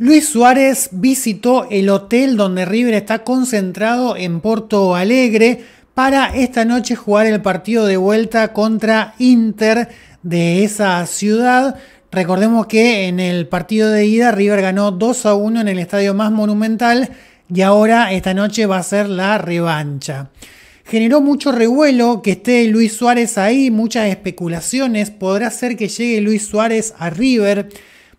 Luis Suárez visitó el hotel donde River está concentrado en Porto Alegre para esta noche jugar el partido de vuelta contra Inter de esa ciudad. Recordemos que en el partido de ida River ganó 2 a 1 en el estadio más monumental y ahora esta noche va a ser la revancha. Generó mucho revuelo que esté Luis Suárez ahí, muchas especulaciones. ¿Podrá ser que llegue Luis Suárez a River?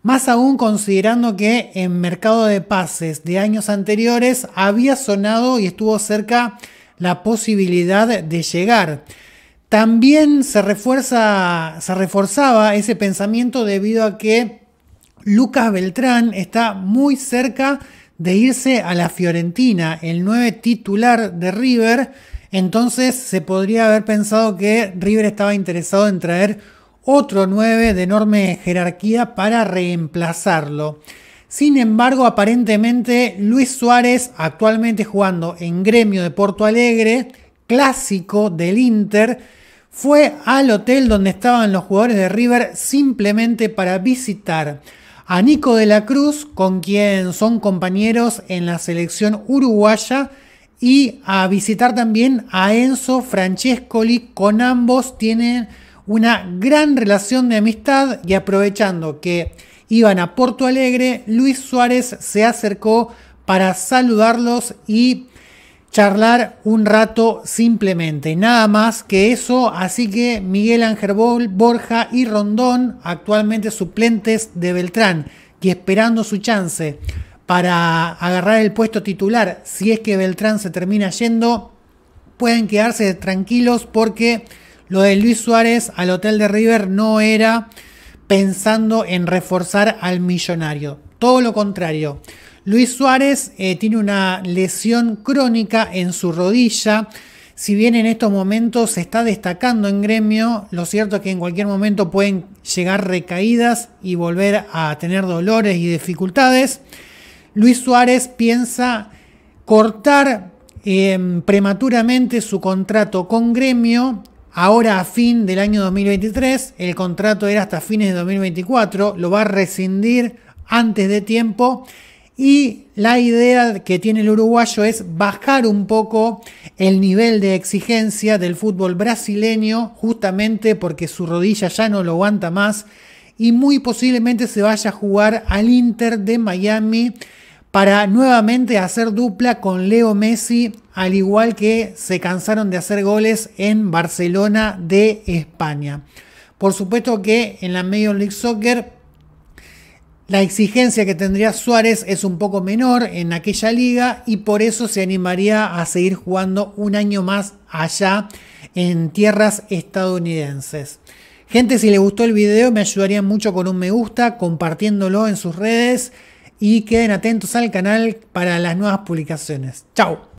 Más aún considerando que en mercado de pases de años anteriores había sonado y estuvo cerca la posibilidad de llegar. También se, refuerza, se reforzaba ese pensamiento debido a que Lucas Beltrán está muy cerca de irse a la Fiorentina, el nueve titular de River. Entonces se podría haber pensado que River estaba interesado en traer otro 9 de enorme jerarquía para reemplazarlo. Sin embargo, aparentemente Luis Suárez, actualmente jugando en gremio de Porto Alegre, clásico del Inter, fue al hotel donde estaban los jugadores de River simplemente para visitar a Nico de la Cruz, con quien son compañeros en la selección uruguaya, y a visitar también a Enzo Francescoli, con ambos tienen una gran relación de amistad y aprovechando que iban a Porto Alegre, Luis Suárez se acercó para saludarlos y charlar un rato simplemente, nada más que eso, así que Miguel Ángel Borja y Rondón, actualmente suplentes de Beltrán y esperando su chance para agarrar el puesto titular, si es que Beltrán se termina yendo, pueden quedarse tranquilos porque lo de Luis Suárez al hotel de River no era pensando en reforzar al millonario. Todo lo contrario. Luis Suárez eh, tiene una lesión crónica en su rodilla. Si bien en estos momentos se está destacando en gremio, lo cierto es que en cualquier momento pueden llegar recaídas y volver a tener dolores y dificultades. Luis Suárez piensa cortar em, prematuramente su contrato con gremio Ahora a fin del año 2023, el contrato era hasta fines de 2024, lo va a rescindir antes de tiempo y la idea que tiene el uruguayo es bajar un poco el nivel de exigencia del fútbol brasileño, justamente porque su rodilla ya no lo aguanta más y muy posiblemente se vaya a jugar al Inter de Miami para nuevamente hacer dupla con Leo Messi, al igual que se cansaron de hacer goles en Barcelona de España. Por supuesto que en la Major League Soccer la exigencia que tendría Suárez es un poco menor en aquella liga y por eso se animaría a seguir jugando un año más allá en tierras estadounidenses. Gente, si les gustó el video me ayudaría mucho con un me gusta, compartiéndolo en sus redes y queden atentos al canal para las nuevas publicaciones. ¡Chao!